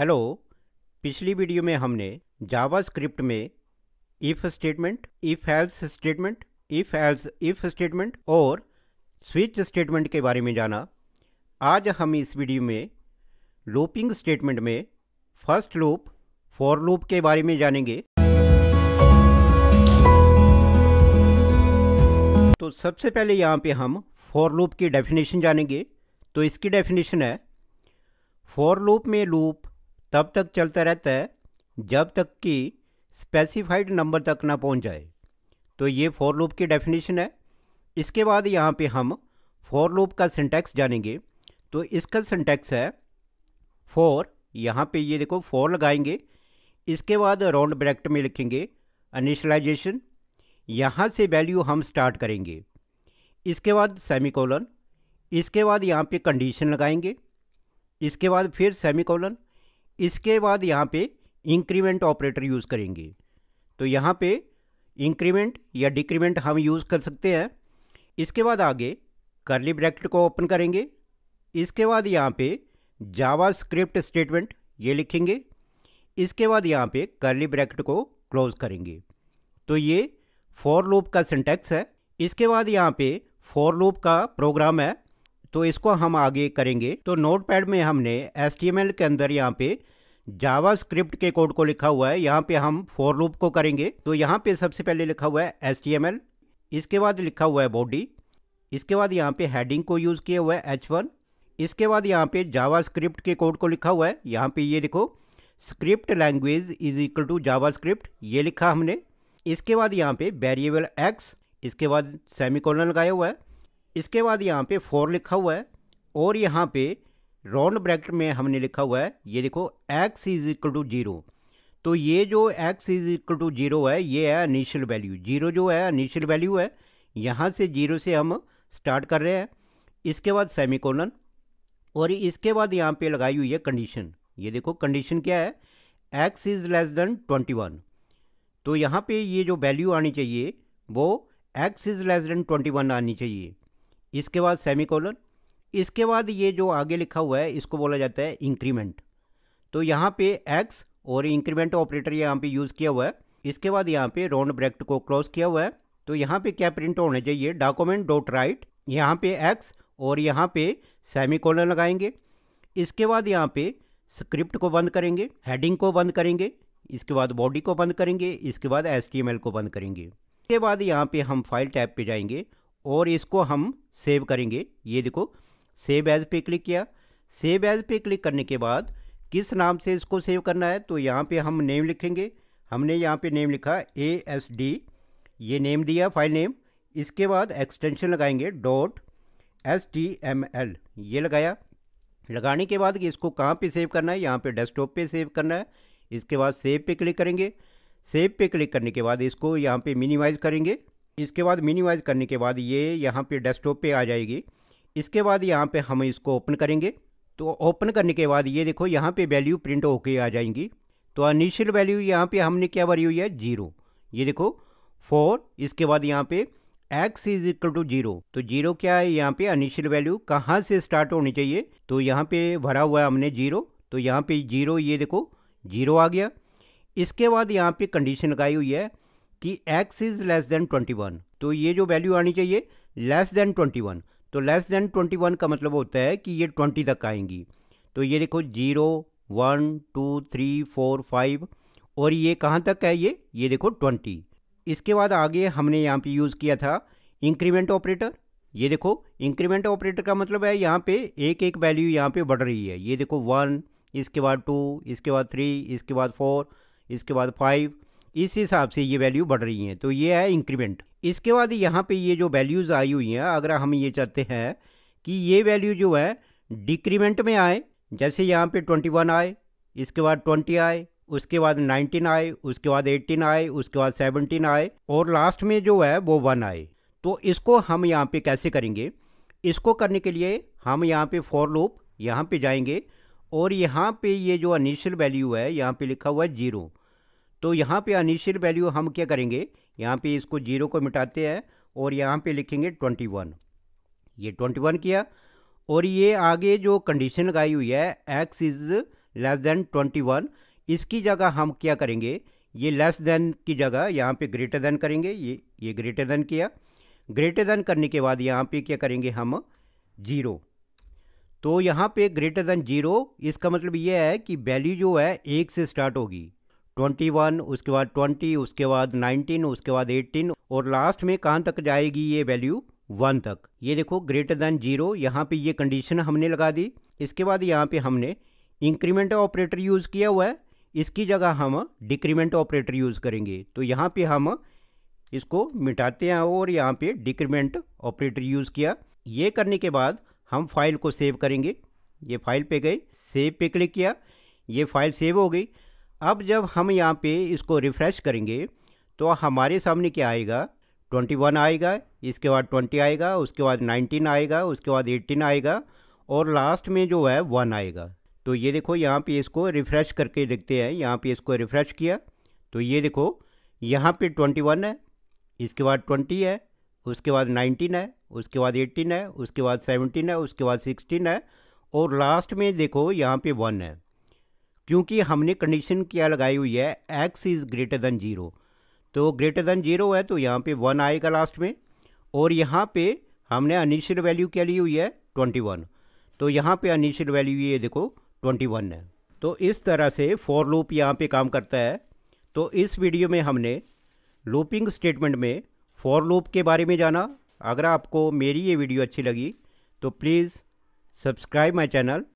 hello पिछली video में हमने जावास्क्रिप्ट में if statement if else statement if else if statement और स्विच स्टेटमेंट के बारे में जाना आज हम इस वीडियो में लूपिंग स्टेटमेंट में फर्स्ट लूप फॉर लूप के बारे में जानेंगे तो सबसे पहले यहाँ पे हम फॉर लूप की डेफिनेशन जानेंगे तो इसकी डेफिनेशन है फॉर लूप में लूप तब तक चलता रहता है जब तक कि स्पेसिफाइड नंबर तक ना पहुंच जाए तो ये फॉर लूप की डेफिनेशन है इसके बाद यहाँ पे हम फॉर लूप का सिंटैक्स जानेंगे तो इसका सिंटैक्स है फॉर यहाँ पे ये देखो फॉर लगाएंगे इसके बाद राउंड ब्रैकेट में लिखेंगे अनिशलाइजेशन यहाँ से वैल्यू हम स्टार्ट करेंगे इसके बाद सेमीकोलन इसके बाद यहाँ पे कंडीशन लगाएंगे इसके बाद फिर सेमीकोलन इसके बाद यहाँ पे इंक्रीमेंट ऑपरेटर यूज़ करेंगे तो यहाँ पे इंक्रीमेंट या डिक्रीमेंट हम यूज़ कर सकते हैं इसके बाद आगे करली ब्रैकेट को ओपन करेंगे इसके बाद यहाँ पे जावा स्क्रिप्ट स्टेटमेंट ये लिखेंगे इसके बाद यहाँ पे करली ब्रैकेट को क्लोज करेंगे तो ये फोर लूप का सिंटेक्स है इसके बाद यहाँ पे फोर लूप का प्रोग्राम है तो इसको हम आगे करेंगे तो नोटपैड में हमने एस के अंदर यहाँ पे जावा स्क्रिप्ट के कोड को लिखा हुआ है यहाँ पे हम फोर लूप को करेंगे तो यहाँ पे सबसे पहले लिखा हुआ है एस इसके बाद लिखा हुआ है बॉडी इसके बाद यहाँ पे हेडिंग को यूज़ किया हुआ है एच इसके बाद यहाँ पे जावा स्क्रिप्ट के कोड को लिखा हुआ है यहाँ पे ये देखो script language is equal to JavaScript ये लिखा हमने इसके बाद यहाँ पे वेरिएबल एक्स इसके बाद सेमी लगाया हुआ है इसके बाद यहाँ पे फोर लिखा हुआ है और यहाँ पे राउंड ब्रैकेट में हमने लिखा हुआ है ये देखो X is equal to zero तो ये जो X is equal to zero है ये है इनिशियल वैल्यू जीरो जो है इनिशियल वैल्यू है यहाँ से जीरो से हम स्टार्ट कर रहे हैं इसके बाद सेमिकोलन और इसके बाद यहाँ पे लगाई हुई है कंडीशन ये देखो कंडीशन क्या है X is less than twenty one तो यहाँ पे ये जो वैल्यू आनी चाहिए वो X is less than twenty one आनी चाहिए इसके बाद सेमी कॉलन इसके बाद ये जो आगे लिखा हुआ है इसको बोला जाता है इंक्रीमेंट तो यहाँ पे एक्स और इंक्रीमेंट ऑपरेटर यहाँ पे यूज़ किया हुआ है इसके बाद यहाँ पे राउंड ब्रैकेट को क्लोज किया हुआ है तो यहाँ पे क्या प्रिंट होना चाहिए डॉक्यूमेंट डॉट राइट यहाँ पे एक्स और यहाँ पे सेमी कॉलन लगाएंगे इसके बाद यहाँ पे स्क्रिप्ट को बंद करेंगे हेडिंग को बंद करेंगे इसके बाद बॉडी को बंद करेंगे इसके बाद एस को बंद करेंगे इसके बाद यहाँ पे हम फाइल टैब पे जाएंगे और इसको हम सेव करेंगे ये देखो सेव एज़ पे क्लिक किया सेव एज़ पे क्लिक करने के बाद किस नाम से इसको सेव करना है तो यहाँ पे हम नेम लिखेंगे हमने यहाँ पे नेम लिखा ए एस डी ये नेम दिया फाइल नेम इसके बाद एक्सटेंशन लगाएंगे dot S T M L ये लगाया लगाने के बाद कि इसको कहाँ पे सेव करना है यहाँ पे डेस्कटॉप पे सेव करना है इसके बाद सेव पे क्लिक करेंगे सेव पे क्लिक करने के बाद इसको यहाँ पे मिनिमाइज़ करेंगे इसके बाद मिनिमाइज़ करने के बाद ये यहाँ पे डेस्कटॉप पे आ जाएगी इसके बाद यहाँ पे हम इसको ओपन करेंगे तो ओपन करने के बाद ये देखो यहाँ पे वैल्यू प्रिंट होके आ जाएंगी तो इनिशियल वैल्यू यहाँ पे हमने क्या भरी हुई है जीरो ये देखो फोर इसके बाद यहाँ पे X is equal to zero तो जीरो क्या है यहाँ पे इनिशियल वैल्यू कहाँ से स्टार्ट होनी चाहिए तो यहाँ पे भरा हुआ है हमने जीरो तो यहाँ पे जीरो ये देखो जीरो आ गया इसके बाद यहाँ पे कंडीशन लगाई हुई है कि x इज़ लेस देन 21 तो ये जो वैल्यू आनी चाहिए लेस देन 21 तो लेस देन 21 का मतलब होता है कि ये 20 तक आएंगी तो ये देखो zero one two three four five और ये कहाँ तक है ये ये देखो ट्वेंटी इसके बाद आगे हमने यहाँ पे यूज़ किया था इंक्रीमेंट ऑपरेटर ये देखो इंक्रीमेंट ऑपरेटर का मतलब है यहाँ पे एक एक वैल्यू यहाँ पे बढ़ रही है ये देखो वन इसके बाद टू इसके बाद थ्री इसके बाद फोर इसके बाद फाइव इस हिसाब से ये वैल्यू बढ़ रही हैं तो ये है इंक्रीमेंट इसके बाद यहाँ पे ये जो वैल्यूज़ आई हुई हैं अगर हम ये चाहते हैं कि ये वैल्यू जो है डिक्रीमेंट में आए जैसे यहाँ पे 21 आए इसके बाद 20 आए उसके बाद 19 आए उसके बाद 18 आए उसके बाद 17 आए और लास्ट में जो है वो वन आए तो इसको हम यहाँ पर कैसे करेंगे इसको करने के लिए हम यहाँ पर फोर लूप यहाँ पर जाएंगे और यहाँ पे ये जो इनिशियल वैल्यू है यहाँ पे लिखा हुआ है जीरो तो यहाँ पे अनिश्चित वैल्यू हम क्या करेंगे यहाँ पे इसको जीरो को मिटाते हैं और यहाँ पे लिखेंगे ट्वेंटी वन ये ट्वेंटी वन किया और ये आगे जो कंडीशन लगाई हुई है X is less than twenty one इसकी जगह हम क्या करेंगे ये लेस देन की जगह यहाँ पे ग्रेटर देन करेंगे ये ये ग्रेटर देन किया ग्रेटर देन करने के बाद यहाँ पे क्या करेंगे हम जीरो तो यहाँ पे ग्रेटर देन जीरो इसका मतलब ये है कि वैल्यू जो है एक से स्टार्ट होगी ट्वेंटी वन उसके बाद ट्वेंटी उसके बाद नाइनटीन उसके बाद एट्टीन और लास्ट में कहाँ तक जाएगी ये वैल्यू वन तक ये देखो ग्रेटर देन जीरो यहाँ पे ये कंडीशन हमने लगा दी इसके बाद यहाँ पे हमने इंक्रीमेंट ऑपरेटर यूज़ किया हुआ है इसकी जगह हम डिक्रीमेंट ऑपरेटर यूज़ करेंगे तो यहाँ पे हम इसको मिटाते हैं और यहाँ पे डिक्रीमेंट ऑपरेटर यूज़ किया ये करने के बाद हम फाइल को सेव करेंगे ये फाइल पे गए सेव पे क्लिक किया ये फाइल सेव हो गई अब जब हम यहाँ पे इसको रिफ़्रेश करेंगे तो हमारे सामने क्या आएगा 21 आएगा इसके बाद 20 आएगा उसके बाद 19 आएगा उसके बाद 18 आएगा और लास्ट में जो है वन आएगा तो ये देखो यहाँ पे इसको रिफ़्रेश करके देखते हैं यहाँ पे इसको रिफ़्रेश किया तो ये देखो यहाँ पे 21 है इसके बाद 20 है उसके बाद 19 है उसके बाद 18 है उसके बाद 17 है उसके बाद 16 है और लास्ट में देखो यहाँ पे वन है क्योंकि हमने कंडीशन क्या लगाई हुई है X is greater than zero तो ग्रेटर देन ज़ीरो है तो यहाँ पे वन आएगा लास्ट में और यहाँ पे हमने अनिशियल वैल्यू क्या ली हुई है ट्वेंटी वन तो यहाँ पे अनिशियल वैल्यू ये देखो ट्वेंटी वन है तो इस तरह से फॉर लूप यहाँ पे काम करता है तो इस वीडियो में हमने लूपिंग स्टेटमेंट में फॉर लूप के बारे में जाना अगर आपको मेरी ये वीडियो अच्छी लगी तो प्लीज़ सब्सक्राइब माई चैनल